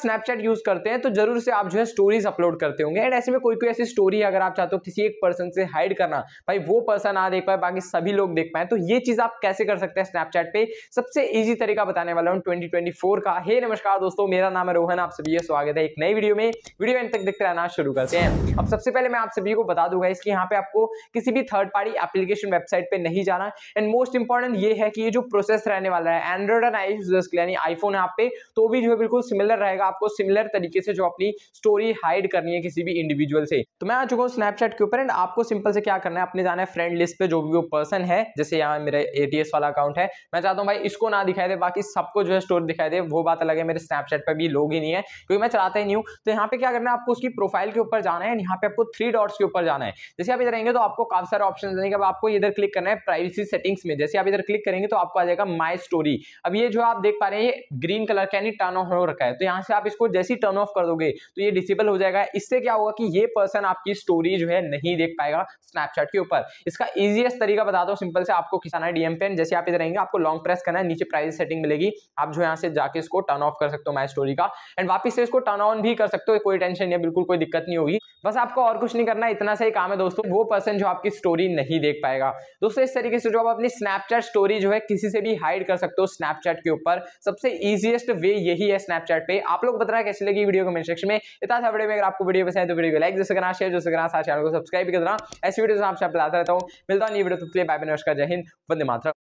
Snapchat use करते हैं तो जरूर से आप जो है स्टोरीज अपलोड करते होंगे एंड ऐसे में कोई कोई ऐसी स्टोरी अगर आप चाहते हो किसी एक पर्सन से हाइड करना भाई वो पर्सन ना देख पाए बाकी सभी लोग देख पाए तो ये चीज आप कैसे कर सकते हैं स्नैपचैट पे सबसे ईजी तरीका बताने वाला हूँ ट्वेंटी का हे नमस्कार दोस्तों मेरा नाम है रोहन आप सभी स्वागत है एक नई वीडियो में वीडियो एंड तक देखते रहना शुरू करते हैं अब सबसे पहले मैं आप सभी को बता दूंगा इसकी यहाँ पे आपको किसी भी थर्ड पार्टी एप्लीकेशन वेबसाइट पर नहीं जाना एंड मोस्ट इंपॉर्टेंट ये है कि ये जो प्रोसेस रहने वाला है एंड्रॉइड एंड आई यूजर्स के लिए यानी आईफोन है आप पे तो भी जो है बिल्कुल सिमिलर रहेगा आपको सिमिलर तरीके से जो अपनी स्टोरी हाइड करनी है किसी भी इंडिविजुअल से तो मैं आ चुका हूँ स्नैपचैट के ऊपर एंड आपको सिंपल से क्या करना है अपने जाना है फ्रेंड लिस्ट पे जो भी वो पर्सन है जैसे यहाँ मेरा एटीएस वाला अकाउंट है मैं चाहता हूँ भाई इसको ना दिखाई दे बाकी सबको जो है स्टोरी दिखाई दे वो बात अलग है मेरे स्नैपचैट पर भी लोग ही नहीं है क्योंकि मैं चलाता ही नहीं हूँ तो यहाँ पे क्या करना है आपको उसकी प्रोफाइल के ऊपर जाना है यहाँ पे आपको थ्री डॉट्स के ऊपर जाना है जैसे आप इधर रहेंगे तो आपको काफी सारे ऑप्शन देंगे अब आपको इधर क्लिक करना है प्राइवेसी सेटिंग्स में जैसे आप इधर क्लिक करेंगे तो आपको आ जाएगा माई स्टोरी अब ये जो आप देख पा रहे हैं ये ग्रीन कलर का यानी टर्न ऑफ हो रखा है तो यहाँ से आप इसको जैसी टर्न ऑफ कर दोगे तो ये डिसेबल हो जाएगा इससे क्या होगा कि ये पर्सन आपकी स्टोरी जो है नहीं देख पाएगा स्नैपचैट के ऊपर इसका इजिएस्ट तरीका बता दो सिंपल से आपको खिसाना है डीएम पेन जैसे आप इधर रहेंगे आपको लॉन्ग प्रेस करना है नीचे प्राइस सेटिंग मिलेगी आप जो यहाँ से जाके इसको टर्न ऑफ कर सकते हो माई स्टोरी का एंड वापस से इसको टर्न ऑन भी कर सकते हो कोई टेंशन नहीं बिल्कुल कोई दिक्कत नहीं होगी बस आपको और कुछ नहीं करना इतना सही काम है दोस्तों वो पर्सन जो आपकी स्टोरी नहीं देख पाएगा दोस्तों इस तरीके से जो आप अपनी स्नैपचैट स्टोरी जो है किसी से भी हाइड कर सकते हो स्नैपचैट के ऊपर सबसे ईजिएस्ट वे यही है स्नैपचैट पे आप लोग लोग बताना कैसे लगी वीडियो कमेंट सेक्शन में इतना था वीडियो में अगर आपको वीडियो पसंद है तो वीडियो को लाइक जैसे करना शेयर जैसे करना चैनल को सब्सक्राइब करना ऐसी वीडियो आपसे आप बताता रहता हूँ मिलता हूँ वीडियो तो प्ले बाय नमस्कार जय हिंद वंदे मात्र